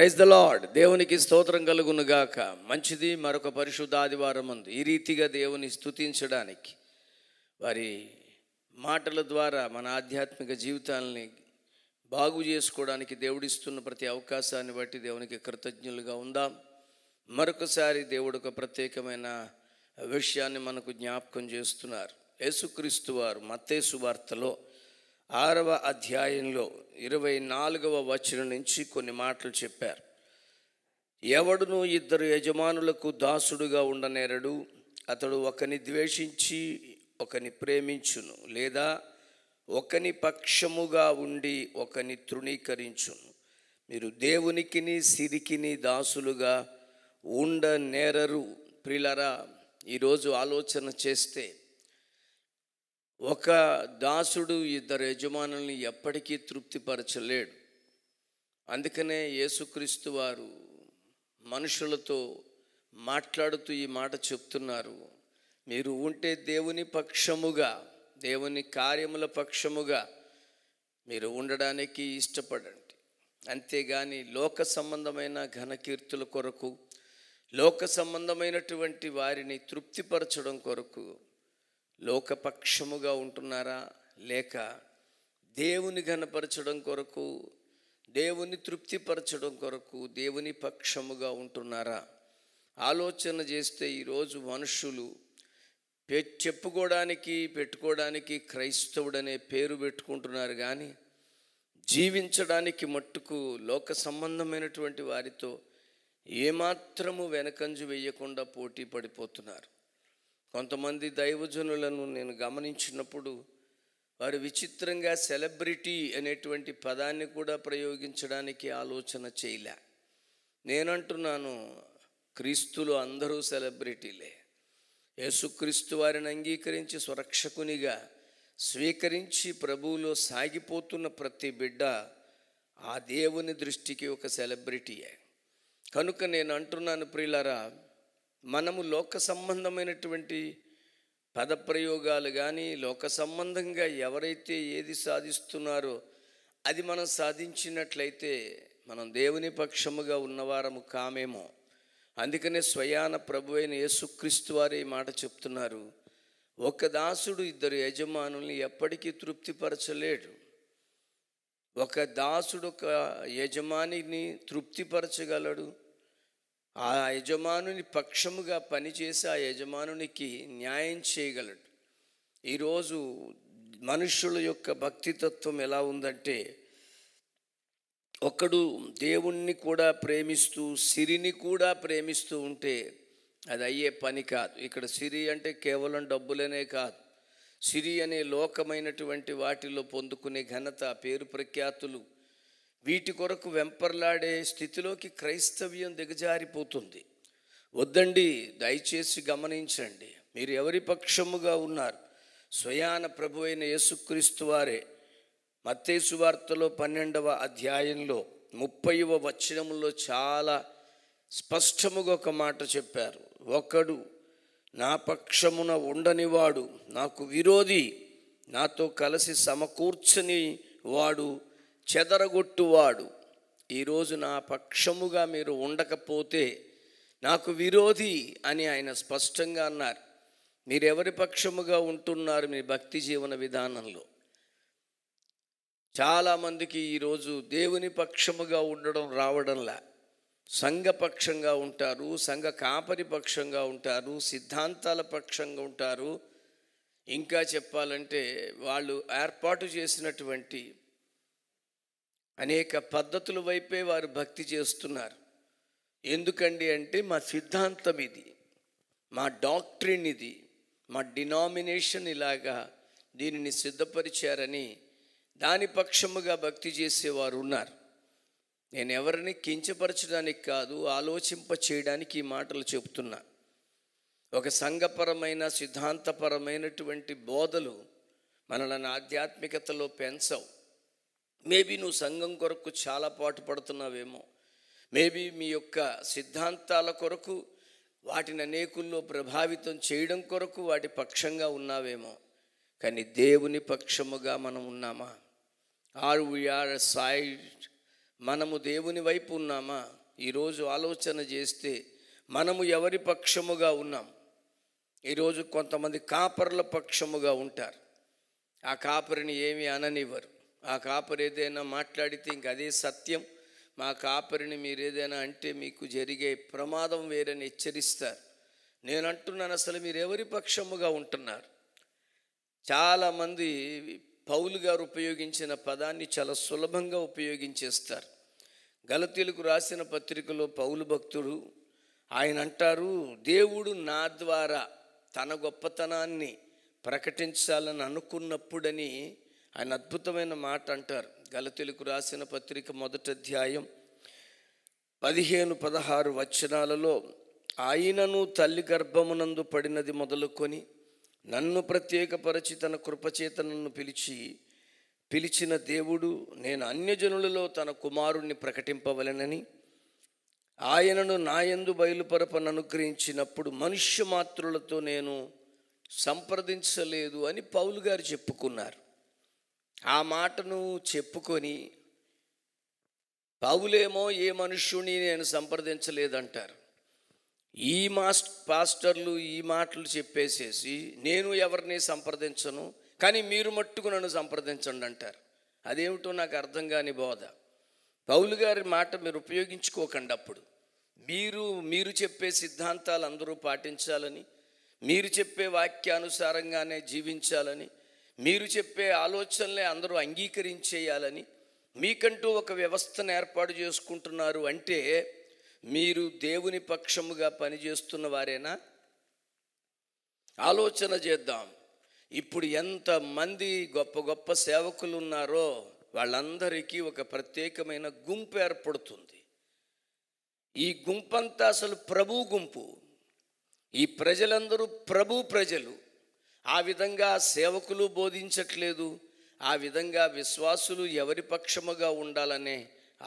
praise the lord దేవునికి స్తోత్రం కలుగునుగాక మంచిది మరొక పరిశుద్ధ ఆదివారం ఉంది ఈ రీతిగా దేవుని స్థుతించడానికి వారి మాటల ద్వారా మన ఆధ్యాత్మిక జీవితాలని బాగు చేసుకోవడానికి దేవుడిస్తున్న ప్రతి అవకాశాన్ని బట్టి దేవునికి కృతజ్ఞులుగా ఉందాం మరొకసారి దేవుడు ఒక ప్రత్యేకమైన విషయాన్ని మనకు జ్ఞాపకం చేస్తున్నారు యేసుక్రీస్తు వారు మత్తేసు వార్తలో ఆరవ అధ్యాయంలో ఇరవై నాలుగవ వచనం నుంచి కొన్ని మాటలు చెప్పారు ఎవడును ఇద్దరు యజమానులకు దాసుడుగా ఉండనేరడు అతడు ఒకని ద్వేషించి ఒకని ప్రేమించును లేదా ఒకని పక్షముగా ఉండి ఒకని తృణీకరించును మీరు దేవునికిని సిరికిని దాసులుగా ఉండనేరరు ప్రిలరా ఈరోజు ఆలోచన చేస్తే ఒక దాసుడు ఇద్దరు యజమానుల్ని ఎప్పటికీ తృప్తిపరచలేడు అందుకనే యేసుక్రీస్తు వారు మనుషులతో మాట్లాడుతూ ఈ మాట చెప్తున్నారు మీరు ఉంటే దేవుని పక్షముగా దేవుని కార్యముల పక్షముగా మీరు ఉండడానికి ఇష్టపడండి అంతేగాని లోక సంబంధమైన ఘనకీర్తుల కొరకు లోక సంబంధమైనటువంటి వారిని తృప్తిపరచడం కొరకు లోకపక్షముగా ఉంటున్నారా లేక దేవుని ఘనపరచడం కొరకు దేవుని తృప్తిపరచడం కొరకు దేవుని పక్షముగా ఉంటున్నారా ఆలోచన చేస్తే ఈరోజు మనుషులు పె చెప్పుకోవడానికి పెట్టుకోవడానికి క్రైస్తవుడనే పేరు పెట్టుకుంటున్నారు కానీ జీవించడానికి మట్టుకు లోక సంబంధమైనటువంటి వారితో ఏమాత్రము వెనకంజు వేయకుండా పోటీ పడిపోతున్నారు కొంతమంది దైవజనులను నేను గమనించినప్పుడు వారు విచిత్రంగా సెలబ్రిటీ అనేటువంటి పదాన్ని కూడా ప్రయోగించడానికి ఆలోచన చేయలే నేనంటున్నాను క్రీస్తులు అందరూ సెలబ్రిటీలే యేసుక్రీస్తు వారిని అంగీకరించి సురక్షకునిగా స్వీకరించి ప్రభువులో సాగిపోతున్న ప్రతి బిడ్డ ఆ దేవుని దృష్టికి ఒక సెలబ్రిటీయే కనుక నేను అంటున్నాను ప్రియులరా మనము లోక సంబంధమైనటువంటి పదప్రయోగాలు కానీ లోక సంబంధంగా ఎవరైతే ఏది సాధిస్తున్నారో అది మనం సాధించినట్లయితే మనం దేవుని పక్షముగా ఉన్నవారము కామేమో అందుకనే స్వయాన ప్రభు అయిన యేసుక్రీస్తు వారి మాట చెప్తున్నారు ఒక దాసుడు ఇద్దరు యజమానుల్ని ఎప్పటికీ తృప్తిపరచలేడు ఒక దాసుడు ఒక యజమానిని తృప్తిపరచగలడు ఆ యజమానుని పక్షముగా పనిచేసి ఆ యజమానునికి న్యాయం చేయగలడు ఈరోజు మనుషుల యొక్క భక్తితత్వం ఎలా ఉందంటే ఒకడు దేవుణ్ణి కూడా ప్రేమిస్తూ సిరిని కూడా ప్రేమిస్తూ ఉంటే అది అయ్యే పని కాదు ఇక్కడ సిరి అంటే కేవలం డబ్బులనే కాదు సిరి అనే లోకమైనటువంటి వాటిలో పొందుకునే ఘనత పేరు ప్రఖ్యాతులు వీటి కొరకు వెంపర్లాడే స్థితిలోకి క్రైస్తవ్యం దిగజారిపోతుంది వద్దండి దయచేసి గమనించండి మీరు ఎవరి పక్షముగా ఉన్నారు స్వయాన ప్రభు అయిన యేసుక్రీస్తు వారే మత్తేసు వార్తలో పన్నెండవ అధ్యాయంలో ముప్పైవ వచనంలో చాలా స్పష్టముగా ఒక మాట చెప్పారు ఒకడు నా పక్షమున ఉండనివాడు నాకు విరోధి నాతో కలిసి సమకూర్చని వాడు చెదరగొట్టువాడు ఈరోజు నా పక్షముగా మీరు ఉండకపోతే నాకు విరోధి అని ఆయన స్పష్టంగా అన్నారు మీరెవరి పక్షముగా ఉంటున్నారు మీ భక్తి జీవన విధానంలో చాలామందికి ఈరోజు దేవుని పక్షముగా ఉండడం రావడంలా సంఘపక్షంగా ఉంటారు సంఘ కాపరి పక్షంగా ఉంటారు సిద్ధాంతాల పక్షంగా ఉంటారు ఇంకా చెప్పాలంటే వాళ్ళు ఏర్పాటు చేసినటువంటి అనేక పద్ధతుల వైపే వారు భక్తి చేస్తున్నారు ఎందుకండి అంటే మా సిద్ధాంతం ఇది మా డాక్టరీన్ ఇది మా డినామినేషన్ ఇలాగా దీనిని సిద్ధపరిచారని దాని పక్షముగా భక్తి చేసేవారు ఉన్నారు నేను ఎవరిని కించపరచడానికి కాదు ఆలోచింప చేయడానికి ఈ మాటలు చెబుతున్నా ఒక సంఘపరమైన సిద్ధాంతపరమైనటువంటి బోధలు మనలను ఆధ్యాత్మికతలో పెంచవు మేబీ నువ్వు సంఘం కొరకు చాలా పాటు పడుతున్నావేమో మేబీ మీ యొక్క సిద్ధాంతాల కొరకు వాటిని అనేకుల్లో ప్రభావితం చేయడం కొరకు వాటి పక్షంగా ఉన్నావేమో కానీ దేవుని పక్షముగా మనం ఉన్నామా ఆర్ వీఆర్ సైడ్ మనము దేవుని వైపు ఉన్నామా ఈరోజు ఆలోచన చేస్తే మనము ఎవరి పక్షముగా ఉన్నాం ఈరోజు కొంతమంది కాపర్ల పక్షముగా ఉంటారు ఆ కాపరిని ఏమి అననివ్వరు ఆ కాపరి ఏదైనా మాట్లాడితే ఇంక అదే సత్యం మా కాపరిని మీరు ఏదైనా అంటే మీకు జరిగే ప్రమాదం వేరని హెచ్చరిస్తారు నేను అంటున్నాను అసలు మీరు ఎవరి పక్షముగా ఉంటున్నారు చాలామంది పౌలు గారు ఉపయోగించిన పదాన్ని చాలా సులభంగా ఉపయోగించేస్తారు గలతీలకు రాసిన పత్రికలో పౌలు భక్తుడు ఆయన అంటారు దేవుడు నా ద్వారా తన గొప్పతనాన్ని ప్రకటించాలని అనుకున్నప్పుడని ఆయన అద్భుతమైన మాట అంటారు గలతెలుకు రాసిన పత్రిక మొదటి అధ్యాయం పదిహేను పదహారు వచనాలలో ఆయనను తల్లి గర్భమునందు పడినది మొదలుకొని నన్ను ప్రత్యేకపరచి తన కృపచేత నన్ను పిలిచి పిలిచిన దేవుడు నేను అన్యజనులలో తన కుమారుణ్ణి ప్రకటింపవలెనని ఆయనను నాయందు బయలుపరపను అనుగ్రహించినప్పుడు మనుష్య మాత్రులతో నేను సంప్రదించలేదు అని పౌలు గారు చెప్పుకున్నారు ఆ మాటను చెప్పుకొని పౌలేమో ఏ మనుష్యుని నేను సంప్రదించలేదంటారు ఈ మాస్ పాస్టర్లు ఈ మాటలు చెప్పేసేసి నేను ఎవరిని సంప్రదించను కానీ మీరు మట్టుకు నన్ను సంప్రదించండి అంటారు అదేమిటో నాకు అర్థం కాని బోధ పౌలు గారి మాట మీరు ఉపయోగించుకోకండి అప్పుడు మీరు మీరు చెప్పే సిద్ధాంతాలు అందరూ పాటించాలని మీరు చెప్పే వాక్యానుసారంగానే జీవించాలని మీరు చెప్పే ఆలోచనలే అందరూ అంగీకరించేయాలని మీకంటూ ఒక వ్యవస్థను ఏర్పాటు చేసుకుంటున్నారు అంటే మీరు దేవుని పక్షముగా పనిచేస్తున్న వారేనా ఆలోచన చేద్దాం ఇప్పుడు ఎంతమంది గొప్ప గొప్ప సేవకులు ఉన్నారో వాళ్ళందరికీ ఒక ప్రత్యేకమైన గుంపు ఏర్పడుతుంది ఈ గుంపంతా అసలు ప్రభు గుంపు ఈ ప్రజలందరూ ప్రభు ప్రజలు ఆ విధంగా సేవకులు బోధించట్లేదు ఆ విధంగా విశ్వాసులు ఎవరి పక్షముగా ఉండాలనే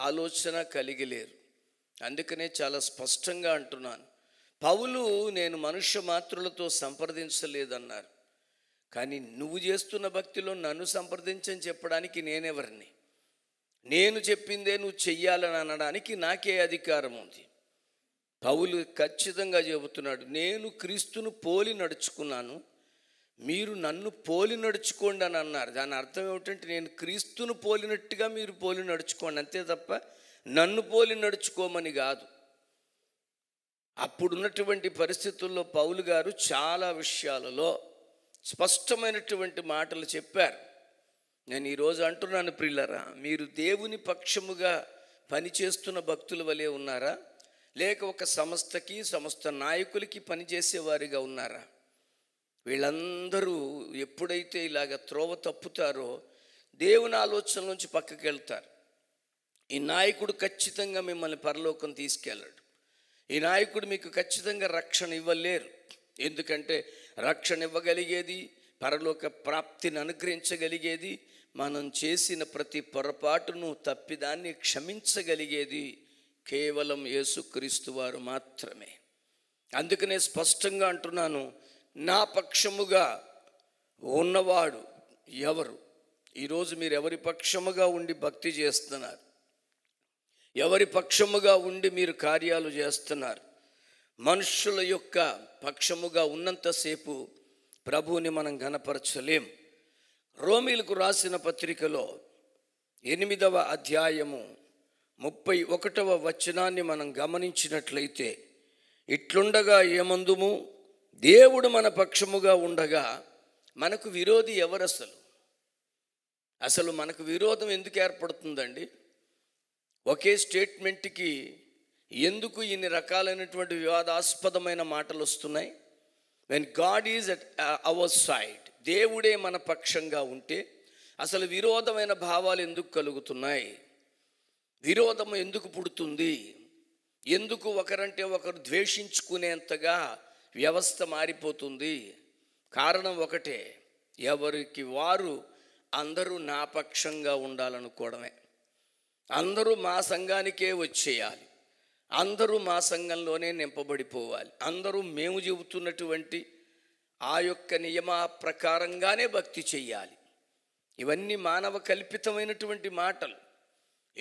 ఆలోచన కలిగిలేరు అందుకనే చాలా స్పష్టంగా అంటున్నాను పౌలు నేను మనుష్య మాత్రులతో సంప్రదించలేదన్నారు కానీ నువ్వు చేస్తున్న భక్తిలో నన్ను సంప్రదించని చెప్పడానికి నేనెవరిని నేను చెప్పిందే నువ్వు చెయ్యాలని అనడానికి నాకే అధికారం ఉంది పౌలు ఖచ్చితంగా చెబుతున్నాడు నేను క్రీస్తును పోలి నడుచుకున్నాను మీరు నన్ను పోలి నడుచుకోండి అని అన్నారు దాని అర్థం ఏమిటంటే నేను క్రీస్తును పోలినట్టుగా మీరు పోలి నడుచుకోండి అంతే తప్ప నన్ను పోలి నడుచుకోమని కాదు అప్పుడున్నటువంటి పరిస్థితుల్లో పౌలు గారు చాలా విషయాలలో స్పష్టమైనటువంటి మాటలు చెప్పారు నేను ఈరోజు అంటున్నాను ప్రిల్లరా మీరు దేవుని పక్షముగా పనిచేస్తున్న భక్తుల వలె ఉన్నారా లేక ఒక సంస్థకి సంస్థ నాయకులకి పనిచేసేవారిగా ఉన్నారా వీళ్ళందరూ ఎప్పుడైతే ఇలాగ త్రోవ తప్పుతారో దేవుని ఆలోచన నుంచి పక్కకి వెళ్తారు ఈ నాయకుడు ఖచ్చితంగా మిమ్మల్ని పరలోకం తీసుకెళ్ళాడు ఈ నాయకుడు మీకు ఖచ్చితంగా రక్షణ ఇవ్వలేరు ఎందుకంటే రక్షణ ఇవ్వగలిగేది పరలోక ప్రాప్తిని అనుగ్రహించగలిగేది మనం చేసిన ప్రతి పొరపాటును తప్పిదాన్ని క్షమించగలిగేది కేవలం యేసుక్రీస్తు వారు మాత్రమే అందుకనే స్పష్టంగా అంటున్నాను నా పక్షముగా ఉన్నవాడు ఎవరు ఈరోజు మీరు ఎవరి పక్షముగా ఉండి భక్తి చేస్తున్నారు ఎవరి పక్షముగా ఉండి మీరు కార్యాలు చేస్తున్నారు మనుషుల యొక్క పక్షముగా ఉన్నంతసేపు ప్రభువుని మనం గనపరచలేం రోమిలకు రాసిన పత్రికలో ఎనిమిదవ అధ్యాయము ముప్పై ఒకటవ వచనాన్ని మనం గమనించినట్లయితే ఇట్లుండగా ఏమందుము దేవుడు మన పక్షముగా ఉండగా మనకు విరోధి ఎవరు అసలు అసలు మనకు విరోధం ఎందుకు ఏర్పడుతుందండి ఒకే స్టేట్మెంట్కి ఎందుకు ఇన్ని రకాలైనటువంటి వివాదాస్పదమైన మాటలు వస్తున్నాయి when God is at our uh, side దేవుడే మన పక్షంగా ఉంటే అసలు విరోధమైన భావాలు ఎందుకు కలుగుతున్నాయి విరోధం ఎందుకు పుడుతుంది ఎందుకు ఒకరంటే ఒకరు ద్వేషించుకునేంతగా వ్యవస్థ మారిపోతుంది కారణం ఒకటే ఎవరికి వారు అందరూ నాపక్షంగా ఉండాలనుకోవడమే అందరూ మా సంఘానికే వచ్చేయాలి అందరూ మా సంఘంలోనే నింపబడిపోవాలి అందరూ మేము చెబుతున్నటువంటి ఆ యొక్క నియమ ప్రకారంగానే భక్తి చెయ్యాలి ఇవన్నీ మానవ కల్పితమైనటువంటి మాటలు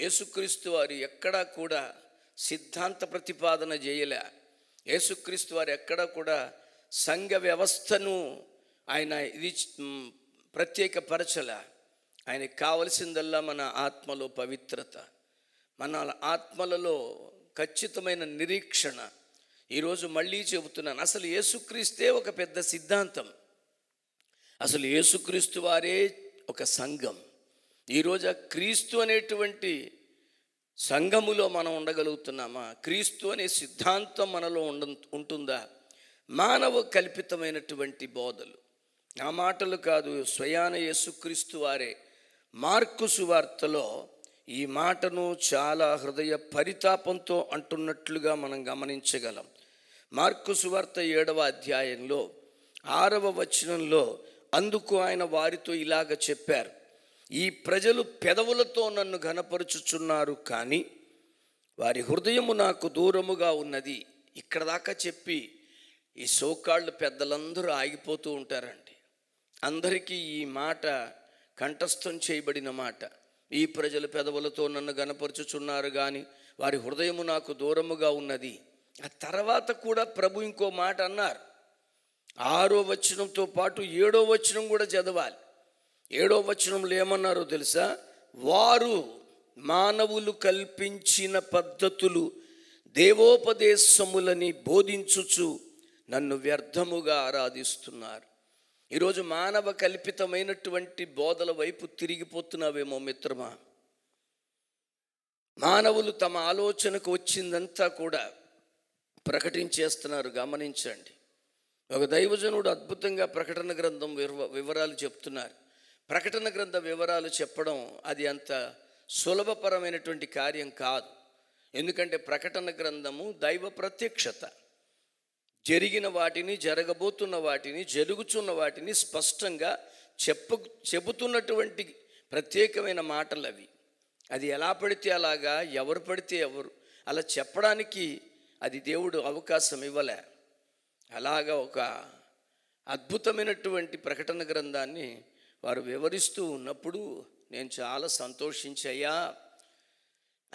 యేసుక్రీస్తు వారు ఎక్కడా కూడా సిద్ధాంత ప్రతిపాదన చేయలే యేసుక్రీస్తు వారు ఎక్కడ కూడా సంఘ వ్యవస్థను ఆయన ఇది పరచల ఆయనకి కావలసిందల్లా మన ఆత్మలో పవిత్రత మన ఆత్మలలో ఖచ్చితమైన నిరీక్షణ ఈరోజు మళ్ళీ చెబుతున్నాను అసలు యేసుక్రీస్తే ఒక పెద్ద సిద్ధాంతం అసలు యేసుక్రీస్తు వారే ఒక సంఘం ఈరోజు ఆ క్రీస్తు అనేటువంటి సంఘములో మనం ఉండగలుగుతున్నామా క్రీస్తు అనే సిద్ధాంతం మనలో ఉండ ఉంటుందా మానవ కల్పితమైనటువంటి బోధలు ఆ మాటలు కాదు స్వయాన యేసుక్రీస్తు వారే మార్కుసు వార్తలో ఈ మాటను చాలా హృదయ పరితాపంతో అంటున్నట్లుగా మనం గమనించగలం మార్కుసు వార్త ఏడవ అధ్యాయంలో ఆరవ వచనంలో అందుకు ఆయన వారితో ఇలాగ చెప్పారు ఈ ప్రజలు పెదవులతో నన్ను ఘనపరుచుచున్నారు కానీ వారి హృదయము నాకు దూరముగా ఉన్నది ఇక్కడ దాకా చెప్పి ఈ సోకాళ్ళు పెద్దలందరూ ఆగిపోతూ ఉంటారండి అందరికీ ఈ మాట కంఠస్థం చేయబడిన మాట ఈ ప్రజలు పెదవులతో నన్ను గనపరుచుచున్నారు కానీ వారి హృదయము నాకు దూరముగా ఉన్నది ఆ తర్వాత కూడా ప్రభు ఇంకో మాట అన్నారు ఆరో వచనంతో పాటు ఏడో వచనం కూడా చదవాలి ఏడో వచనంలో ఏమన్నారో తెలుసా వారు మానవులు కల్పించిన పద్ధతులు దేవోపదేశములని బోధించుచు నన్ను వ్యర్థముగా ఆరాధిస్తున్నారు ఈరోజు మానవ కల్పితమైనటువంటి బోధల వైపు తిరిగిపోతున్నావేమో మిత్రమా మానవులు తమ ఆలోచనకు వచ్చిందంతా కూడా ప్రకటించేస్తున్నారు గమనించండి ఒక దైవజనుడు అద్భుతంగా ప్రకటన గ్రంథం వివరాలు చెప్తున్నారు ప్రకటన గ్రంథ వివరాలు చెప్పడం అది అంత సులభపరమైనటువంటి కార్యం కాదు ఎందుకంటే ప్రకటన గ్రంథము దైవ ప్రత్యక్షత జరిగిన వాటిని జరగబోతున్న వాటిని జరుగుచున్న వాటిని స్పష్టంగా చెప్ప చెబుతున్నటువంటి ప్రత్యేకమైన మాటలు అవి అది ఎలా పడితే అలాగా ఎవరు పడితే ఎవరు అలా చెప్పడానికి అది దేవుడు అవకాశం ఇవ్వలే అలాగా ఒక అద్భుతమైనటువంటి ప్రకటన గ్రంథాన్ని వారు వివరిస్తూ ఉన్నప్పుడు నేను చాలా సంతోషించయ్యా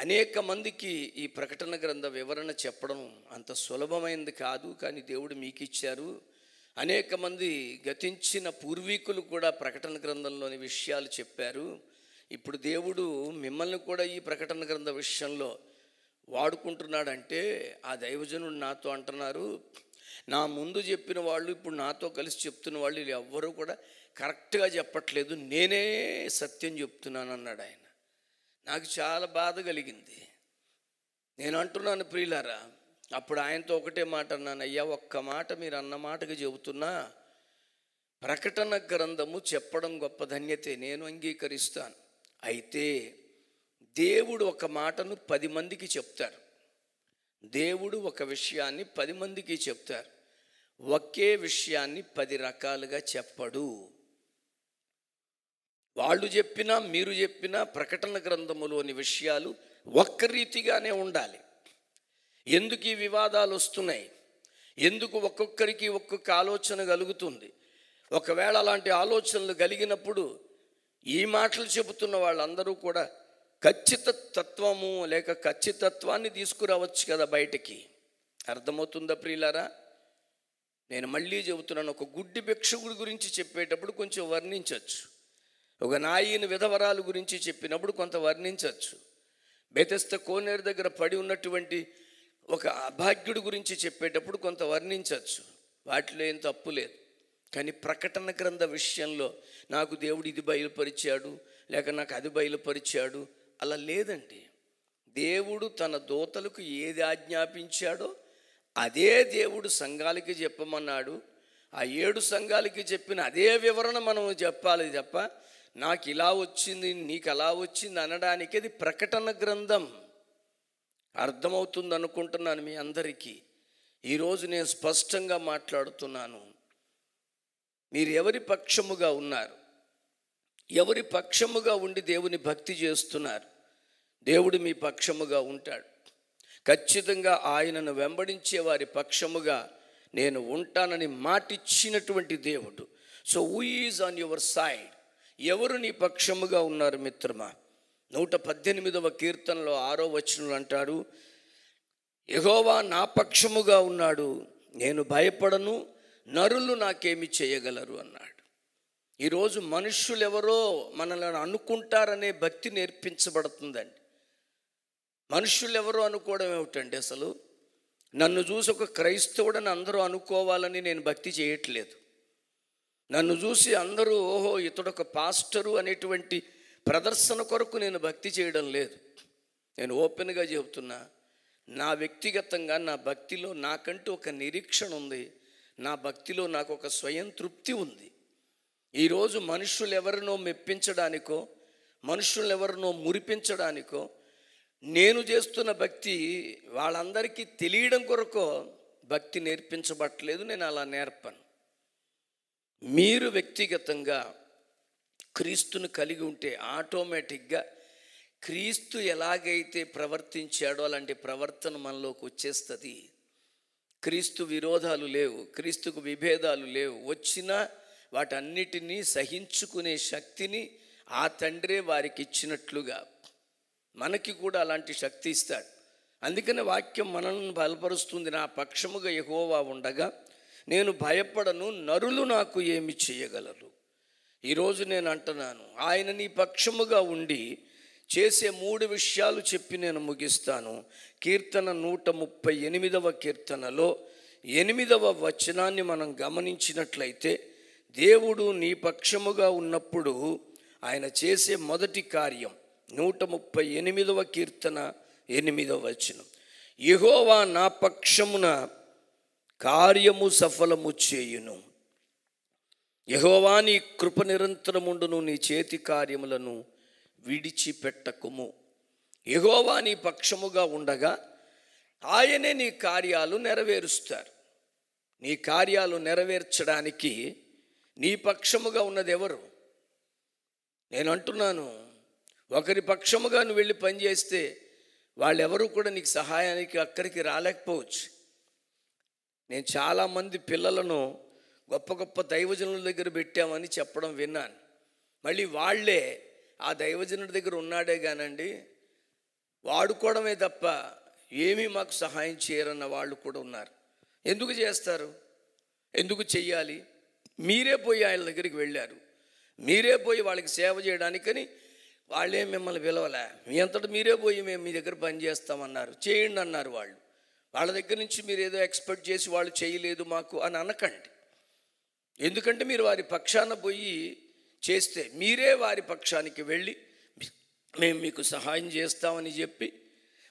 అనేక మందికి ఈ ప్రకటన గ్రంథ వివరణ చెప్పడం అంత సులభమైంది కాదు కానీ దేవుడు మీకు ఇచ్చారు అనేక మంది గతించిన పూర్వీకులు కూడా ప్రకటన గ్రంథంలోని విషయాలు చెప్పారు ఇప్పుడు దేవుడు మిమ్మల్ని కూడా ఈ ప్రకటన గ్రంథ విషయంలో వాడుకుంటున్నాడంటే ఆ దైవజనుడు నాతో అంటున్నారు నా ముందు చెప్పిన వాళ్ళు ఇప్పుడు నాతో కలిసి చెప్తున్న వాళ్ళు ఎవ్వరూ కూడా కరెక్ట్గా చెప్పట్లేదు నేనే సత్యం చెప్తున్నాను అన్నాడు ఆయన నాకు చాలా బాధ కలిగింది నేను అంటున్నాను ప్రియులారా అప్పుడు ఆయనతో ఒకటే మాట అన్నాను అయ్యా ఒక్క మాట మీరు అన్న చెబుతున్నా ప్రకటన గ్రంథము చెప్పడం గొప్ప ధన్యతే నేను అంగీకరిస్తాను అయితే దేవుడు ఒక మాటను పది మందికి చెప్తారు దేవుడు ఒక విషయాన్ని పది మందికి చెప్తారు ఒకే విషయాన్ని పది రకాలుగా చెప్పడు వాళ్ళు చెప్పినా మీరు చెప్పినా ప్రకటన గ్రంథములోని విషయాలు ఒక్క రీతిగానే ఉండాలి ఎందుకు ఈ వివాదాలు వస్తున్నాయి ఎందుకు ఒక్కొక్కరికి ఒక్కొక్క ఆలోచన కలుగుతుంది ఒకవేళ అలాంటి ఆలోచనలు కలిగినప్పుడు ఈ మాటలు చెబుతున్న వాళ్ళందరూ కూడా ఖచ్చిత తత్వము లేక ఖచ్చితత్వాన్ని తీసుకురావచ్చు కదా బయటికి అర్థమవుతుందా ప్రియులారా నేను మళ్ళీ చెబుతున్నాను ఒక గుడ్డి భిక్షకుడి గురించి చెప్పేటప్పుడు కొంచెం వర్ణించవచ్చు ఒక నాయిని విధవరాలు గురించి చెప్పినప్పుడు కొంత వర్ణించవచ్చు బెతెస్త కోనేరు దగ్గర పడి ఉన్నటువంటి ఒక అభాగ్యుడి గురించి చెప్పేటప్పుడు కొంత వర్ణించవచ్చు వాటిలో ఏం తప్పు లేదు కానీ ప్రకటన గ్రంథ విషయంలో నాకు దేవుడు ఇది బయలుపరిచాడు లేక నాకు అది బయలుపరిచాడు అలా లేదండి దేవుడు తన దోతలకు ఏది ఆజ్ఞాపించాడో అదే దేవుడు సంఘాలకి చెప్పమన్నాడు ఆ ఏడు సంఘాలకి చెప్పిన అదే వివరణ మనం చెప్పాలి తప్ప నాకు ఇలా వచ్చింది నీకు అలా వచ్చింది అనడానికి అది ప్రకటన గ్రంథం అర్థమవుతుంది అనుకుంటున్నాను మీ అందరికీ ఈరోజు నేను స్పష్టంగా మాట్లాడుతున్నాను మీరు ఎవరి పక్షముగా ఉన్నారు ఎవరి పక్షముగా ఉండి దేవుని భక్తి చేస్తున్నారు దేవుడు మీ పక్షముగా ఉంటాడు ఖచ్చితంగా ఆయనను వెంబడించే వారి పక్షముగా నేను ఉంటానని మాటిచ్చినటువంటి దేవుడు so who is on your side ఎవరు నీ పక్షముగా ఉన్నారు మిత్రమా నూట పద్దెనిమిదవ కీర్తనలో ఆరో వచనులు అంటాడు ఎగోవా నా పక్షముగా ఉన్నాడు నేను భయపడను నరులు నాకేమి చేయగలరు అన్నాడు ఈరోజు మనుషులు ఎవరో మనల్ని అనుకుంటారనే భక్తి నేర్పించబడుతుందండి మనుషులు ఎవరో అనుకోవడం ఏమిటండి అసలు నన్ను చూసి ఒక క్రైస్తవుడని అందరూ అనుకోవాలని నేను భక్తి చేయట్లేదు నన్ను చూసి అందరూ ఓహో ఇతడొక పాస్టరు అనేటువంటి ప్రదర్శన కొరకు నేను భక్తి చేయడం లేదు నేను ఓపెన్గా చెబుతున్నా నా వ్యక్తిగతంగా నా భక్తిలో నాకంటూ ఒక నిరీక్షణ ఉంది నా భక్తిలో నాకు ఒక స్వయం తృప్తి ఉంది ఈరోజు మనుషులు ఎవరినో మెప్పించడానికో మనుషులను ఎవరినో మురిపించడానికో నేను చేస్తున్న భక్తి వాళ్ళందరికీ తెలియడం కొరకో భక్తి నేర్పించబట్టలేదు నేను అలా నేర్పను మీరు వ్యక్తిగతంగా క్రీస్తును కలిగి ఉంటే ఆటోమేటిక్గా క్రీస్తు ఎలాగైతే ప్రవర్తించాడో అలాంటి ప్రవర్తన మనలోకి వచ్చేస్తుంది క్రీస్తు విరోధాలు లేవు క్రీస్తుకు విభేదాలు లేవు వచ్చినా వాటన్నిటినీ సహించుకునే శక్తిని ఆ తండ్రే వారికి ఇచ్చినట్లుగా మనకి కూడా అలాంటి శక్తి ఇస్తాడు అందుకనే వాక్యం మనల్ని బలపరుస్తుంది నా పక్షముగా ఎహోవా ఉండగా నేను భయపడను నరులు నాకు ఏమి చేయగలరు ఈరోజు నేను అంటున్నాను ఆయన నీ పక్షముగా ఉండి చేసే మూడు విషయాలు చెప్పి నేను ముగిస్తాను కీర్తన నూట ముప్పై ఎనిమిదవ కీర్తనలో ఎనిమిదవ వచనాన్ని మనం గమనించినట్లయితే దేవుడు నీ పక్షముగా ఉన్నప్పుడు ఆయన చేసే మొదటి కార్యం నూట ముప్పై ఎనిమిదవ కీర్తన ఎనిమిదవ వచనం యహోవా నా పక్షమున కార్యము సఫలము చేయును యహోవా నీ కృప నిరంతరముండును నీ చేతి కార్యములను విడిచిపెట్టకుము యహోవా నీ పక్షముగా ఉండగా ఆయనే నీ కార్యాలు నెరవేరుస్తారు నీ కార్యాలు నెరవేర్చడానికి నీ పక్షముగా ఉన్నది ఎవరు నేను అంటున్నాను ఒకరి పక్షముగా నువ్వు వెళ్ళి పనిచేస్తే వాళ్ళెవరూ కూడా నీకు సహాయానికి అక్కడికి రాలేకపోవచ్చు నేను చాలామంది పిల్లలను గొప్ప గొప్ప దైవజనుల దగ్గర పెట్టామని చెప్పడం విన్నాను మళ్ళీ వాళ్ళే ఆ దైవజనుడి దగ్గర ఉన్నాడే కానండి వాడుకోవడమే తప్ప ఏమీ మాకు సహాయం చేయరన్న వాళ్ళు కూడా ఉన్నారు ఎందుకు చేస్తారు ఎందుకు చెయ్యాలి మీరే పోయి ఆయన దగ్గరికి వెళ్ళారు మీరే పోయి వాళ్ళకి సేవ చేయడానికని వాళ్ళే మిమ్మల్ని పిలవలే మీ అంతటా మీరే పోయి మేము మీ దగ్గర పని చేస్తామన్నారు చేయండి అన్నారు వాళ్ళు వాళ్ళ దగ్గర నుంచి మీరు ఏదో ఎక్స్పెక్ట్ చేసి వాళ్ళు చేయలేదు మాకు అని అనకండి ఎందుకంటే మీరు వారి పక్షాన పోయి చేస్తే మీరే వారి పక్షానికి వెళ్ళి మేము మీకు సహాయం చేస్తామని చెప్పి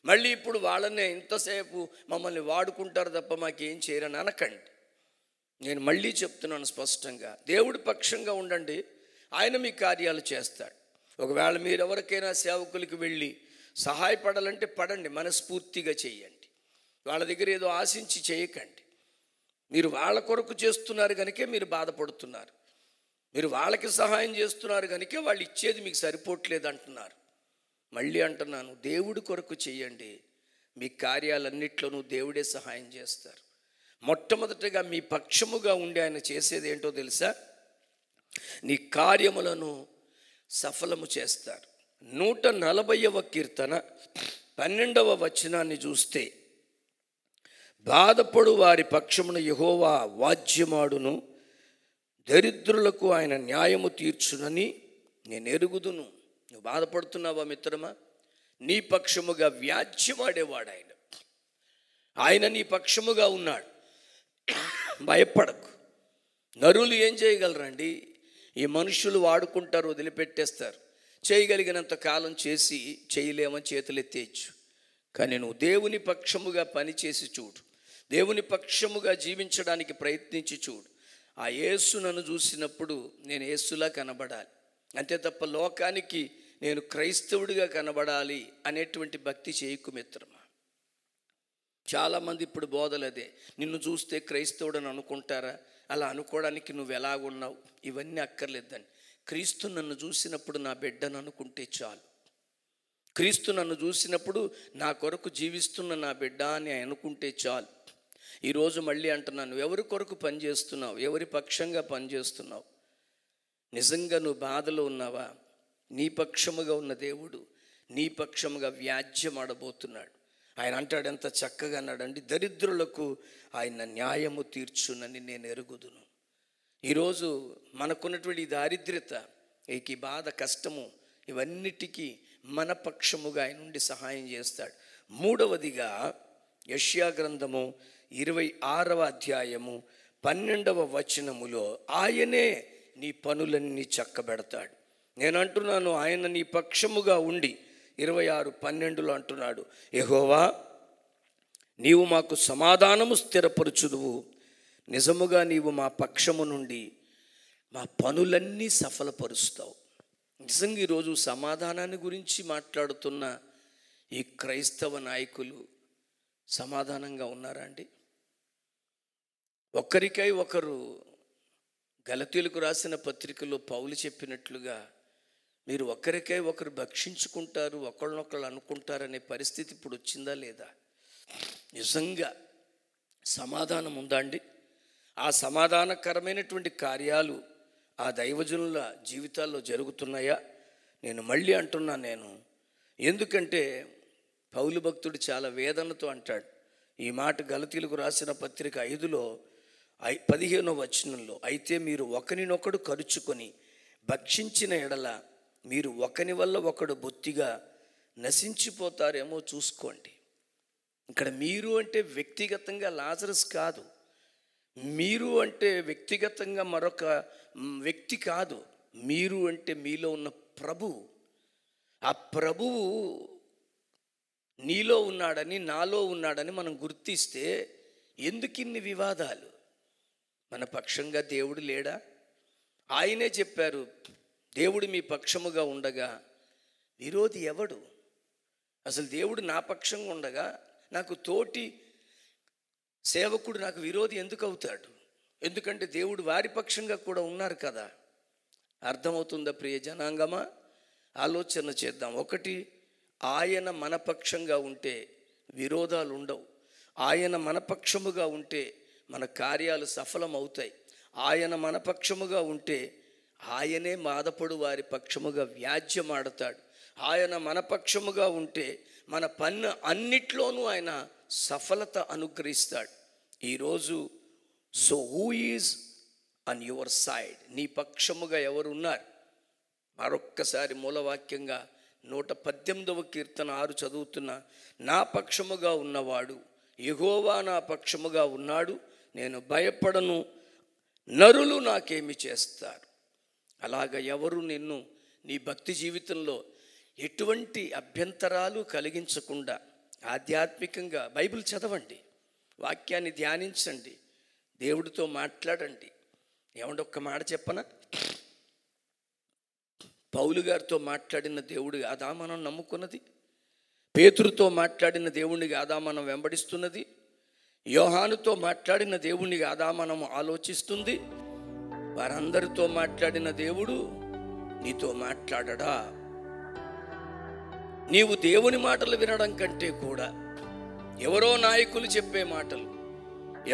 మళ్ళీ ఇప్పుడు వాళ్ళనే ఇంతసేపు మమ్మల్ని వాడుకుంటారు తప్ప మాకేం చేయరని అనకండి నేను మళ్ళీ చెప్తున్నాను స్పష్టంగా దేవుడి పక్షంగా ఉండండి ఆయన మీ కార్యాలు చేస్తాడు ఒకవేళ మీరు ఎవరికైనా సేవకులకి వెళ్ళి సహాయపడాలంటే పడండి మనస్ఫూర్తిగా చేయండి వాళ్ళ దగ్గర ఏదో ఆశించి చేయకండి మీరు వాళ్ళ కొరకు చేస్తున్నారు కనుకే మీరు బాధపడుతున్నారు మీరు వాళ్ళకి సహాయం చేస్తున్నారు కనుకే వాళ్ళు ఇచ్చేది మీకు సరిపోవట్లేదు అంటున్నారు మళ్ళీ అంటున్నాను దేవుడి కొరకు చేయండి మీ కార్యాలన్నిట్లోనూ దేవుడే సహాయం చేస్తారు మొట్టమొదటగా మీ పక్షముగా ఉండి ఆయన చేసేది ఏంటో తెలుసా నీ కార్యములను సఫలము చేస్తారు నూట నలభైవ కీర్తన పన్నెండవ వచనాన్ని చూస్తే బాధపడు వారి పక్షమున యహోవా వాజ్యమాడును దరిద్రులకు ఆయన న్యాయము తీర్చునని నేను ఎరుగుదును నువ్వు బాధపడుతున్నావా మిత్రమా నీ పక్షముగా వ్యాజ్యమాడేవాడు ఆయన ఆయన నీ పక్షముగా ఉన్నాడు భయపడకు నరులు ఏం చేయగలరండి ఈ మనుషులు వాడుకుంటారు వదిలిపెట్టేస్తారు చేయగలిగినంత కాలం చేసి చేయలేమని చేతులెత్తేయచ్చు కానీ నువ్వు దేవుని పక్షముగా పనిచేసి చూడు దేవుని పక్షముగా జీవించడానికి ప్రయత్నించి చూడు ఆ యేసు నన్ను చూసినప్పుడు నేను యేసులా కనబడాలి అంతే తప్ప లోకానికి నేను క్రైస్తవుడిగా కనబడాలి అనేటువంటి భక్తి చేయకు మిత్రమా చాలామంది ఇప్పుడు బోధలు అదే నిన్ను చూస్తే క్రైస్తవుడని అనుకుంటారా అలా అనుకోవడానికి నువ్వు ఎలాగున్నావు ఇవన్నీ అక్కర్లేదని క్రీస్తు నన్ను చూసినప్పుడు నా బిడ్డను అనుకుంటే చాలు క్రీస్తు నన్ను చూసినప్పుడు నా కొరకు జీవిస్తున్న నా బిడ్డ అని అనుకుంటే చాలు ఈరోజు మళ్ళీ అంటున్నాను ఎవరి కొరకు పనిచేస్తున్నావు ఎవరి పక్షంగా పనిచేస్తున్నావు నిజంగా నువ్వు బాధలో ఉన్నావా నీ పక్షముగా ఉన్న దేవుడు నీ పక్షముగా వ్యాజ్యం ఆడబోతున్నాడు ఆయన అంటాడు ఎంత చక్కగా అన్నాడండి దరిద్రులకు ఆయన న్యాయము తీర్చునని నేను ఎరుగుదును ఈరోజు మనకున్నటువంటి ఈ దారిద్ర్యత ఈ బాధ కష్టము ఇవన్నిటికీ మన పక్షముగా ఆయన నుండి సహాయం చేస్తాడు మూడవదిగా యష్యా గ్రంథము ఇరవై ఆరవ అధ్యాయము పన్నెండవ వచనములో ఆయనే నీ పనులన్నీ చక్కబెడతాడు నేను అంటున్నాను ఆయన నీ పక్షముగా ఉండి ఇరవై ఆరు పన్నెండులో అంటున్నాడు ఎహోవా నీవు మాకు సమాధానము స్థిరపరుచుదువు నిజముగా నీవు మా పక్షము నుండి మా పనులన్నీ సఫలపరుస్తావు నిజంగా ఈరోజు సమాధానాన్ని గురించి మాట్లాడుతున్న ఈ క్రైస్తవ నాయకులు సమాధానంగా ఉన్నారా అండి ఒకరికై ఒకరు గలతీలకు రాసిన పత్రికలో పౌలు చెప్పినట్లుగా మీరు ఒకరికే ఒకరు భక్షించుకుంటారు ఒకళ్ళనొకళ్ళు అనుకుంటారనే పరిస్థితి ఇప్పుడు వచ్చిందా లేదా నిజంగా సమాధానం ఉందా అండి ఆ సమాధానకరమైనటువంటి కార్యాలు ఆ దైవజనుల జీవితాల్లో జరుగుతున్నాయా నేను మళ్ళీ అంటున్నా నేను ఎందుకంటే పౌలు భక్తుడు చాలా వేదనతో అంటాడు ఈ మాట గలతీలకు రాసిన పత్రిక ఐదులో ఐ పదిహేనో వచనంలో అయితే మీరు ఒకరినొకడు కరుచుకొని భక్షించిన ఎడల మీరు ఒకని వల్ల ఒకడు బొత్తిగా నశించిపోతారేమో చూసుకోండి ఇక్కడ మీరు అంటే వ్యక్తిగతంగా లాజరస్ కాదు మీరు అంటే వ్యక్తిగతంగా మరొక వ్యక్తి కాదు మీరు అంటే మీలో ఉన్న ప్రభువు ఆ ప్రభువు నీలో ఉన్నాడని నాలో ఉన్నాడని మనం గుర్తిస్తే ఎందుకు ఇన్ని వివాదాలు మన పక్షంగా దేవుడు లేడా ఆయనే చెప్పారు దేవుడు మీ పక్షముగా ఉండగా విరోధి ఎవడు అసలు దేవుడు నా పక్షంగా ఉండగా నాకు తోటి సేవకుడు నాకు విరోధి ఎందుకు అవుతాడు ఎందుకంటే దేవుడు వారి పక్షంగా కూడా ఉన్నారు కదా అర్థమవుతుందా ప్రియ జనాంగమా ఆలోచన చేద్దాం ఒకటి ఆయన మనపక్షంగా ఉంటే విరోధాలు ఉండవు ఆయన మనపక్షముగా ఉంటే మన కార్యాలు సఫలం అవుతాయి ఆయన మనపక్షముగా ఉంటే ఆయనే మాదపుడు వారి పక్షముగా వ్యాజ్యమాడతాడు ఆయన మన పక్షముగా ఉంటే మన పన్ను అన్నిట్లోనూ ఆయన సఫలత అనుగ్రహిస్తాడు ఈరోజు so who is on your side నీ పక్షముగా ఎవరు ఉన్నారు మరొక్కసారి మూలవాక్యంగా నూట పద్దెనిమిదవ కీర్తన ఆరు చదువుతున్న నా పక్షముగా ఉన్నవాడు ఎగోవా నా పక్షముగా ఉన్నాడు నేను భయపడను నరులు నాకేమి చేస్తారు అలాగ ఎవరు నిన్ను నీ భక్తి జీవితంలో ఎటువంటి అభ్యంతరాలు కలిగించకుండా ఆధ్యాత్మికంగా బైబిల్ చదవండి వాక్యాన్ని ధ్యానించండి దేవుడితో మాట్లాడండి ఏమంటే ఒక్క మాట చెప్పనా పౌలు గారితో మాట్లాడిన దేవుడు కాదా మనం నమ్ముకున్నది పేతురుతో మాట్లాడిన దేవుణ్ణి కాదా మనం వెంబడిస్తున్నది యోహానుతో మాట్లాడిన దేవుణ్ణి కాదా మనం ఆలోచిస్తుంది వారందరితో మాట్లాడిన దేవుడు నీతో మాట్లాడడా నీవు దేవుని మాటలు వినడం కంటే కూడా ఎవరో నాయకులు చెప్పే మాటలు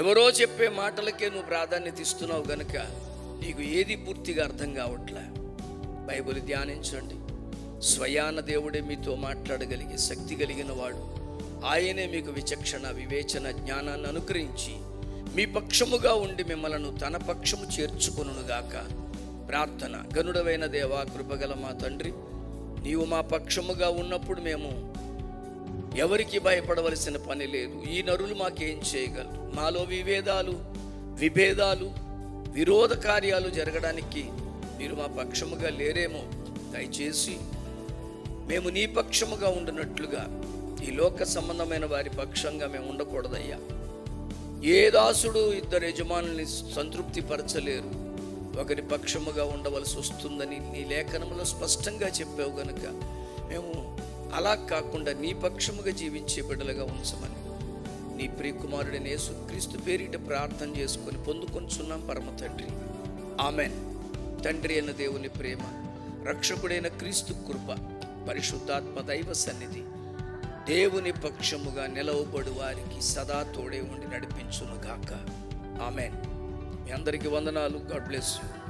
ఎవరో చెప్పే మాటలకే నువ్వు ప్రాధాన్యత ఇస్తున్నావు గనుక నీకు ఏది పూర్తిగా అర్థం కావట్లే బైబుల్ ధ్యానించండి స్వయాన దేవుడే మీతో మాట్లాడగలిగే శక్తి కలిగిన వాడు ఆయనే మీకు విచక్షణ వివేచన జ్ఞానాన్ని అనుగ్రహించి మీ పక్షముగా ఉండి మిమ్మలను తన పక్షము చేర్చుకొనుగాక ప్రార్థన గనుడవైన దేవా కృపగల మా తండ్రి నీవు మా పక్షముగా ఉన్నప్పుడు మేము ఎవరికి భయపడవలసిన పని లేదు ఈ నరులు మాకేం చేయగలరు మాలో వివేదాలు విభేదాలు విరోధ కార్యాలు జరగడానికి మీరు మా పక్షముగా లేరేమో దయచేసి మేము నీ పక్షముగా ఉండినట్లుగా ఈ లోక సంబంధమైన వారి పక్షంగా మేము ఉండకూడదయ్యా ఏ దాసుడు ఇద్దరు యజమానుల్ని సంతృప్తిపరచలేరు ఒకరి పక్షముగా ఉండవలసి వస్తుందని నీ లేఖనంలో స్పష్టంగా చెప్పావు గనుక మేము అలా కాకుండా నీ పక్షముగా జీవించే బిడ్డలుగా ఉంచమని నీ ప్రియకుమారుడైన యేసుక్రీస్తు పేరిట ప్రార్థన చేసుకొని పొందుకొంచున్నాం పరమ తండ్రి ఆమెన్ తండ్రి అయిన దేవుని ప్రేమ రక్షకుడైన క్రీస్తు కృప పరిశుద్ధాత్మ దైవ సన్నిధి దేవుని పక్షముగా నిలవబడు వారికి సదా తోడే ఉండి నడిపించును గాక ఆమెన్ మీ అందరికీ వందనాలు గాడ్ బ్లెస్ యూ